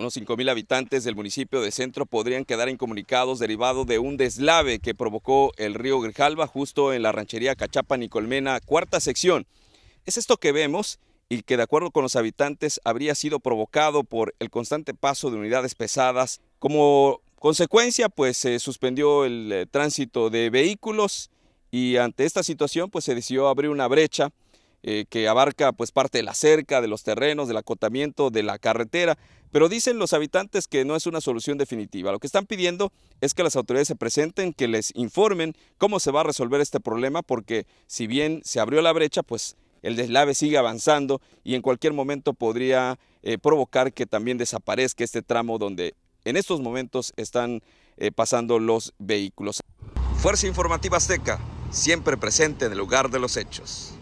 Unos 5.000 habitantes del municipio de Centro podrían quedar incomunicados derivado de un deslave que provocó el río Grijalva justo en la ranchería Cachapa Nicolmena, cuarta sección. Es esto que vemos y que de acuerdo con los habitantes habría sido provocado por el constante paso de unidades pesadas. Como consecuencia, pues se suspendió el eh, tránsito de vehículos y ante esta situación, pues se decidió abrir una brecha eh, que abarca pues parte de la cerca, de los terrenos, del acotamiento, de la carretera. Pero dicen los habitantes que no es una solución definitiva. Lo que están pidiendo es que las autoridades se presenten, que les informen cómo se va a resolver este problema, porque si bien se abrió la brecha, pues el deslave sigue avanzando y en cualquier momento podría eh, provocar que también desaparezca este tramo donde en estos momentos están eh, pasando los vehículos. Fuerza Informativa Azteca, siempre presente en el lugar de los hechos.